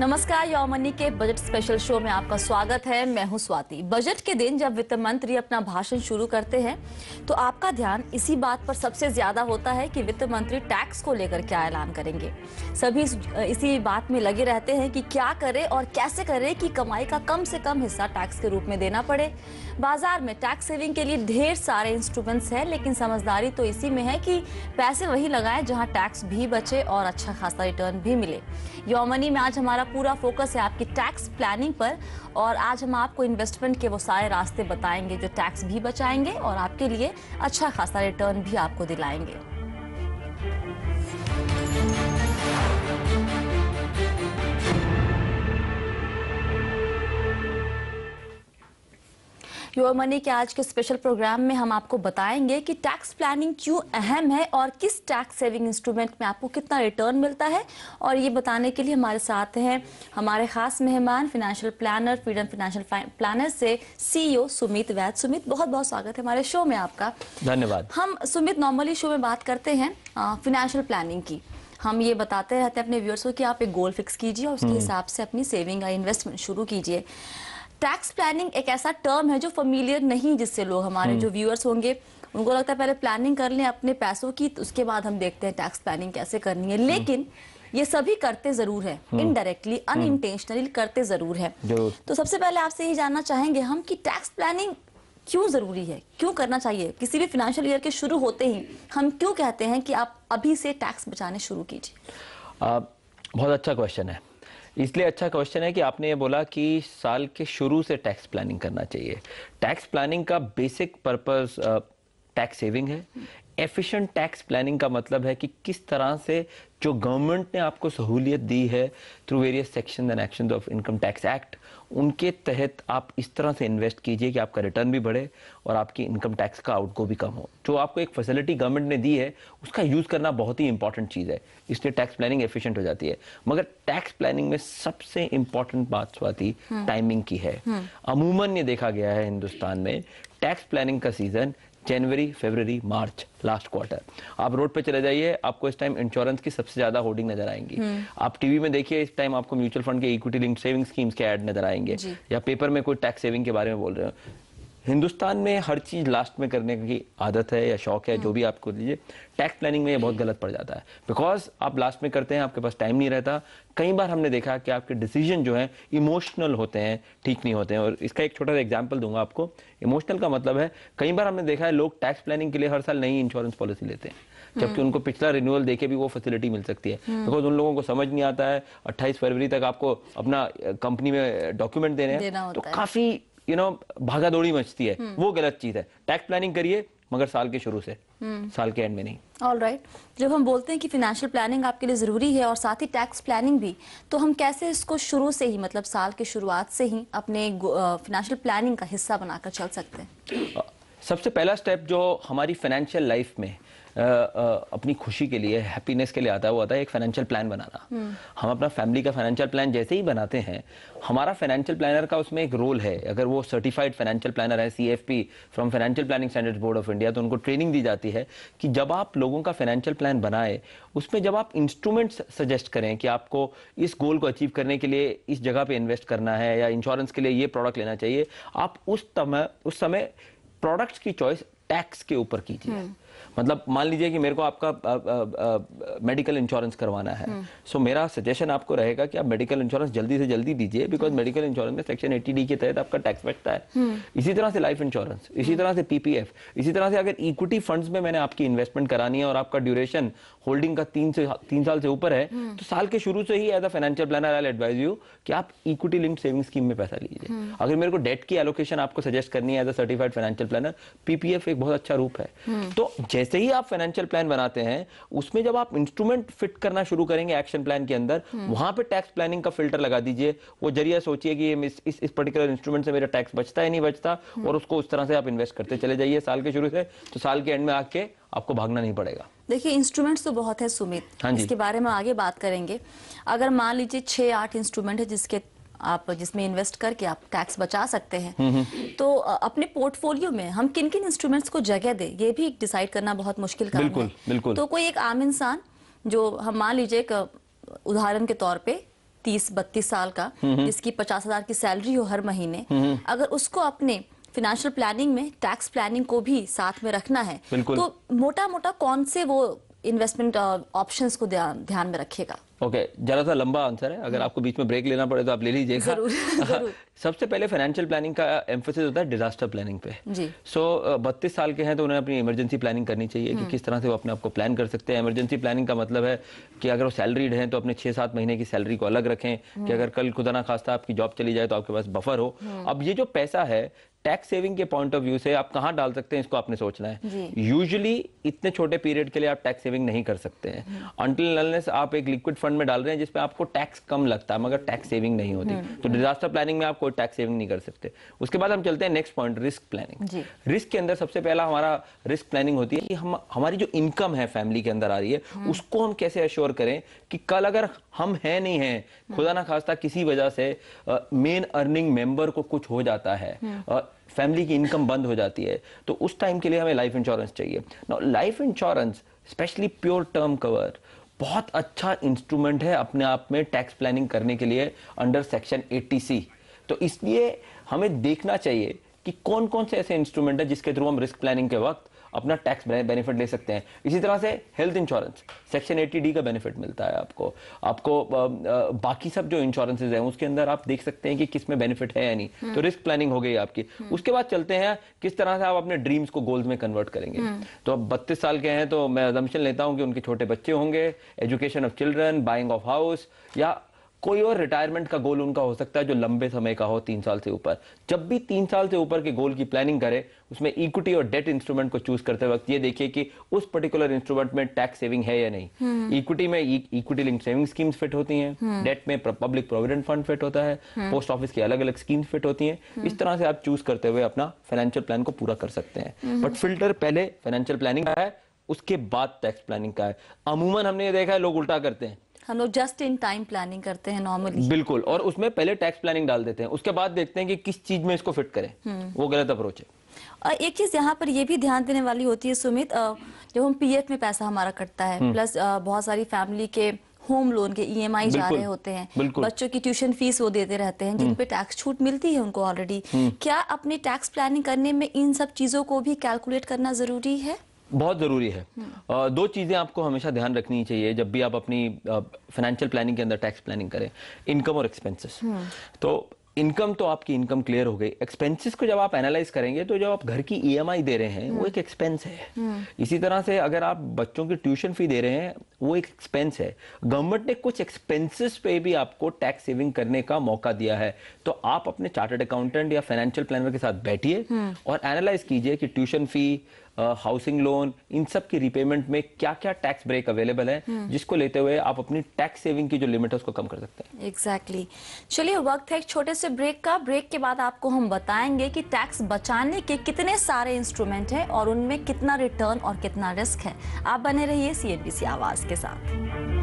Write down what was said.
नमस्कार यौमनी के budget special show में आपका स्वागत है मैं हूं स्वाति बजट के दिन जब वित्त मंत्री अपना भाषण शुरू करते हैं तो आपका ध्यान इसी बात पर सबसे ज्यादा होता है कि वित्त मंत्री टैक्स को लेकर क्या ऐलान करेंगे सभी इसी बात में लगे रहते हैं कि क्या करें और कैसे करें कि कमाई का कम से कम हिस्सा टैक्स के रूप में देना पड़े बाजार में टैक्स सेविंग के लिए ढेर सारे इंस्ट्रूमेंट्स हैं लेकिन समझदारी तो इसी में है कि पैसे वही लगाएं जहां टैक्स भी बचे और अच्छा खासा रिटर्न भी मिले योमनी में आज हमारा पूरा फोकस है आपकी टैक्स प्लानिंग पर और आज हम आपको इन्वेस्टमेंट के वो सारे रास्ते बताएंगे जो टैक्स भी बचाएंगे और आपके लिए अच्छा खासा रिटर्न भी आपको दिलाएंगे योर मनी के आज के स्पेशल प्रोग्राम में हम आपको बताएंगे कि टैक्स प्लानिंग क्यों अहम है और किस टैक्स सेविंग इंस्ट्रूमेंट में आपको कितना रिटर्न मिलता है और ये बताने के लिए हमारे साथ हैं हमारे खास मेहमान financial planner freedom financial planner से सीईओ e सुमित वैद सुमित बहुत बहुत स्वागत है हमारे शो में आपका धन्यवाद हम सुमित नॉर्मली शो में बात करते हैं फिनेंशियल प्लानिंग की हम ये बताते रहते हैं अपने व्यूअर्स को कि आप एक गोल फिक्स कीजिए और उसके हम्म। हिसाब से अपनी सेविंग या इन्वेस्टमेंट शुरू कीजिए टैक्स प्लानिंग एक ऐसा टर्म है जो फमीलियर नहीं जिससे लोग हमारे जो व्यूअर्स हम्म। होंगे उनको लगता है पहले प्लानिंग कर लें अपने पैसों की तो उसके बाद हम देखते हैं टैक्स प्लानिंग कैसे करनी है हम्म। लेकिन ये सभी करते जरूर है इनडायरेक्टली अनइंटेंशनली करते जरूर है तो सबसे पहले आपसे ये जानना चाहेंगे हम कि टैक्स प्लानिंग क्यों जरूरी है क्यों करना चाहिए किसी भी फाइनेंशियल ईयर के शुरू होते ही हम क्यों कहते हैं कि आप अभी से टैक्स बचाने शुरू कीजिए बहुत अच्छा क्वेश्चन है इसलिए अच्छा क्वेश्चन है कि आपने ये बोला कि साल के शुरू से टैक्स प्लानिंग करना चाहिए टैक्स प्लानिंग का बेसिक पर्पस टैक्स सेविंग है एफिशिएंट टैक्स प्लानिंग का मतलब है कि किस तरह से जो गवर्नमेंट ने आपको सहूलियत दी है through various section and action of income tax act उनके तहत आप इस तरह से इन्वेस्ट कीजिए कि आपका रिटर्न भी बढ़े और आपकी इनकम टैक्स का आउटगो भी कम हो जो आपको एक फैसिलिटी गवर्नमेंट ने दी है उसका यूज़ करना बहुत ही इंपॉर्टेंट चीज़ है इसलिए टैक्स प्लानिंग एफिशिएंट हो जाती है मगर टैक्स प्लानिंग में सबसे इंपॉर्टेंट बात स्वाति टाइमिंग हम्म। की है हम्म। अमूमन ये देखा गया है हिंदुस्तान में टैक्स प्लानिंग का सीज़न जनवरी फरवरी मार्च लास्ट क्वार्टर आप रोड पे चले जाइए आपको इस टाइम इंश्योरेंस की सबसे ज्यादा होर्डिंग नजर आएंगी हम्म। आप टीवी में देखिए इस टाइम आपको म्यूचुअल फंड के इक्विटी लिंक सेविंग स्कीम्स के ऐड नजर आएंगे या पेपर में कोई टैक्स सेविंग के बारे में बोल रहे हो हिंदुस्तान में हर चीज़ लास्ट में करने की आदत है या शौक है जो भी आपको लीजिए टैक्स प्लानिंग में ये बहुत गलत पड़ जाता है बिकॉज आप लास्ट में करते हैं आपके पास टाइम नहीं रहता कई बार हमने देखा कि आपके डिसीजन जो है इमोशनल होते हैं ठीक नहीं होते हैं और इसका एक छोटा सा एग्जाम्पल दूंगा आपको इमोशनल का मतलब है कई बार हमने देखा है लोग टैक्स प्लानिंग के लिए हर साल नई इंश्योरेंस पॉलिसी लेते हैं जबकि हम्म। उनको पिछला रिन्यूअल देके भी वो फैसिलिटी मिल सकती है बिकॉज हम्म। उन लोगों को समझ नहीं आता है 28 फरवरी तक आपको अपना कंपनी में डॉक्यूमेंट देने हैं तो काफ़ी यू नो भागा दौड़ी मचती है हम्म। वो गलत चीज है टैक्स प्लानिंग करिए मगर साल के शुरू से हम्म। साल के एंड में नहीं ऑल राइट right. जब हम बोलते हैं कि फाइनेंशियल प्लानिंग आपके लिए ज़रूरी है और साथ ही टैक्स प्लानिंग भी तो हम कैसे इसको शुरू से ही मतलब साल के शुरुआत से ही अपने फाइनेंशियल प्लानिंग का हिस्सा बनाकर चल सकते हैं सबसे पहला स्टेप जो हमारी फाइनेंशियल लाइफ में आ, आ, अपनी खुशी के लिए हैप्पीनेस के लिए आता है वो आता है एक फाइनेंशियल प्लान बनाना हम्म। हम अपना फैमिली का फाइनेंशियल प्लान जैसे ही बनाते हैं हमारा फाइनेंशियल प्लानर का उसमें एक रोल है अगर वो सर्टिफाइड फाइनेंशियल प्लानर है CFP from financial planning standard board of India तो उनको ट्रेनिंग दी जाती है कि जब आप लोगों का फाइनेंशियल प्लान बनाए उसमें जब आप इंस्ट्रूमेंट्स सजेस्ट करें कि आपको इस गोल को अचीव करने के लिए इस जगह पर इन्वेस्ट करना है या इंश्योरेंस के लिए ये प्रोडक्ट लेना चाहिए आप उस समय उस समय प्रोडक्ट्स की चॉइस टैक्स के ऊपर कीजिए मतलब मान लीजिए कि मेरे को आपका मेडिकल इंश्योरेंस करवाना है सो हम्म। so, मेरा सजेशन आपको रहेगा कि आप मेडिकल इंश्योरेंस जल्दी से जल्दी दीजिए बिकॉज मेडिकल इंश्योरेंस में सेक्शन एटी डी के तहत आपका टैक्स बचता है हम्म। इसी तरह से लाइफ इंश्योरेंस इसी हम्म। तरह से पीपीएफ इसी तरह से अगर इक्विटी फंड्स में मैंने आपकी इन्वेस्टमेंट करानी है और आपका ड्यूरेशन होल्डिंग का तीन से तीन साल से ऊपर है तो साल के शुरू से ही as a financial planner I advise you कि आप इक्विटी लिंक सेविंग स्कीम में पैसा लीजिए अगर मेरे को डेट की एलोकेशन आपको सजेस्ट करनी है as a certified financial planner PPF एक बहुत अच्छा रूप है तो जैसे ही आप फाइनेंशियल प्लान बनाते हैं उसमें जब आप इंस्ट्रूमेंट फिट करना शुरू करेंगे एक्शन प्लान के अंदर हम्म। वहां पे टैक्स प्लानिंग का फिल्टर लगा दीजिए वो जरिया सोचिए कि इस इस, इस पर्टिकुलर इंस्ट्रूमेंट से मेरा टैक्स बचता है नहीं बचता हम्म। और उसको उस तरह से आप इन्वेस्ट करते चले जाइए साल के शुरू से तो साल के एंड में आके आपको भागना नहीं पड़ेगा देखिए इंस्ट्रूमेंट्स तो बहुत है सुमित हाँ इसके बारे में आगे बात करेंगे अगर मान लीजिए छह आठ इंस्ट्रूमेंट है जिसके आप जिसमें इन्वेस्ट करके आप टैक्स बचा सकते हैं हम्म, हम्म। तो अपने पोर्टफोलियो में हम किन किन इंस्ट्रूमेंट्स को जगह दें ये भी डिसाइड करना बहुत मुश्किल काम बिल्कुल, है बिल्कुल। तो कोई एक आम इंसान जो हम मान लीजिए उदाहरण के तौर पे तीस बत्तीस साल का हम्म, जिसकी पचास हजार की सैलरी हो हर महीने अगर उसको अपने फिनेंशियल प्लानिंग में टैक्स प्लानिंग को भी साथ में रखना है तो मोटा मोटा कौन से वो इन्वेस्टमेंट ऑप्शंस को ध्यान में रखेगा ओके जरा सा लंबा आंसर है अगर हम्म। आपको बीच में ब्रेक लेना पड़े तो आप ले लीजिएगा सबसे पहले फाइनेंशियल प्लानिंग का एम्फोसिस होता है डिजास्टर प्लानिंग पे सो बत्तीस साल के हैं तो उन्हें अपनी इमरजेंसी प्लानिंग करनी चाहिए कि हम्म। किस तरह से वो अपने आपको प्लान कर सकते हैं इमरजेंसी प्लानिंग का मतलब है कि अगर वो सैलरीड हैं तो अपने छह सात महीने की सैलरी को अलग रखें कि हम्म। अगर कल खुदा ना खास्ता आपकी जॉब चली जाए तो आपके पास बफर हो अब ये जो पैसा है टैक्स सेविंग के पॉइंट ऑफ व्यू से आप कहाँ डाल सकते हैं इसको आपने सोचना है यूजुअली इतने छोटे पीरियड के लिए आप टैक्स सेविंग नहीं कर सकते हैं अंटिल नलनेस आप एक लिक्विड फंड में डाल रहे हैं जिसमें आपको टैक्स कम लगता है मगर टैक्स सेविंग नहीं होती हम्म, तो डिजास्टर हम्म। प्लानिंग में आप कोई टैक्स सेविंग नहीं कर सकते उसके बाद हम चलते हैं next point risk planning risk के अंदर सबसे पहला हमारा रिस्क प्लानिंग होती है कि हम हमारी जो इनकम है फैमिली के अंदर आ रही है हम्म। उसको हम कैसे अश्योर करें कि कल अगर हम हैं नहीं हैं खुदा ना खास्ता किसी वजह से मेन अर्निंग मेंबर को कुछ हो जाता है फैमिली हम्म। की इनकम बंद हो जाती है तो उस टाइम के लिए हमें लाइफ इंश्योरेंस चाहिए life insurance specially pure term cover बहुत अच्छा इंस्ट्रूमेंट है अपने आप में टैक्स प्लानिंग करने के लिए अंडर सेक्शन ए तो इसलिए हमें देखना चाहिए कि कौन कौन से ऐसे इंस्ट्रूमेंट है जिसके थ्रू हम रिस्क प्लानिंग के वक्त अपना टैक्स बेनिफिट ले सकते हैं इसी तरह से health insurance section eighty D का बेनिफिट मिलता है आपको आपको बाकी सब जो इंश्योरेंसेज हैं उसके अंदर आप देख सकते हैं कि किस में बेनिफिट है या नहीं हम्म। तो रिस्क प्लानिंग हो गई आपकी हम्म। उसके बाद चलते हैं किस तरह से आप अपने ड्रीम्स को गोल्स में कन्वर्ट करेंगे हम्म। तो अब बत्तीस साल के हैं तो मैं अजम्पन लेता हूँ कि उनके छोटे बच्चे होंगे education of children buying of house या कोई और रिटायरमेंट का गोल उनका हो सकता है जो लंबे समय का हो तीन साल से ऊपर जब भी तीन साल से ऊपर के गोल की प्लानिंग करें उसमें इक्विटी और डेट इंस्ट्रूमेंट को चूज करते वक्त ये देखिए कि उस पर्टिकुलर इंस्ट्रूमेंट में टैक्स सेविंग है या नहीं इक्विटी हम्म। में equity link saving schemes fit होती हैं डेट हम्म। में पब्लिक प्रोविडेंट फंड फिट होता है पोस्ट ऑफिस की अलग अलग स्कीम्स फिट होती हैं हम्म। इस तरह से आप चूज करते हुए अपना फाइनेंशियल प्लान को पूरा कर सकते हैं बट फिल्टर पहले फाइनेंशियल प्लानिंग का है उसके बाद टैक्स प्लानिंग का है अमूमन हमने ये देखा है लोग उल्टा करते हैं हम लोग जस्ट इन टाइम प्लानिंग करते हैं नॉर्मली बिल्कुल और उसमें पहले टैक्स प्लानिंग डाल देते हैं उसके बाद देखते हैं कि किस चीज में इसको फिट करें हम्म। वो गलत अप्रोच है और एक चीज यहाँ पर ये भी ध्यान देने वाली होती है सुमित जब हम पीएफ में पैसा हमारा कटता है प्लस हम्म। बहुत सारी फैमिली के होम लोन के ईएमआई e जा रहे होते हैं बच्चों की ट्यूशन फीस वो देते रहते हैं जिन हम्म। पे टैक्स छूट मिलती है उनको ऑलरेडी क्या अपनी टैक्स प्लानिंग करने में इन सब चीजों को भी कैलकुलेट करना जरूरी है बहुत ज़रूरी है दो चीज़ें आपको हमेशा ध्यान रखनी चाहिए जब भी आप अपनी फाइनेंशियल प्लानिंग के अंदर टैक्स प्लानिंग करें इनकम और एक्सपेंसेस हम्म। तो इनकम तो आपकी इनकम क्लियर हो गई एक्सपेंसेस को जब आप एनालाइज करेंगे तो जब आप घर की ईएमआई e दे रहे हैं वो हम्म। एक एक्सपेंस है हम्म। इसी तरह से अगर आप बच्चों की ट्यूशन फी दे रहे हैं वो एक एक्सपेंस है गवर्नमेंट ने कुछ एक्सपेंसेस पे भी आपको टैक्स सेविंग करने का मौका दिया है तो आप अपने चार्टर्ड अकाउंटेंट या फाइनेंशियल प्लानर के साथ बैठिए और एनालाइज कीजिए कि ट्यूशन फी हाउसिंग लोन इन सब की रिपेमेंट में क्या क्या टैक्स ब्रेक अवेलेबल है जिसको लेते हुए आप अपनी टैक्स सेविंग की जो लिमिट है उसको कम कर सकते हैं एग्जैक्टली exactly. चलिए वक्त है एक छोटे से ब्रेक का ब्रेक के बाद आपको हम बताएंगे कि टैक्स बचाने के कितने सारे इंस्ट्रूमेंट हैं और उनमें कितना रिटर्न और कितना रिस्क है आप बने रहिए सी आवाज़ के साथ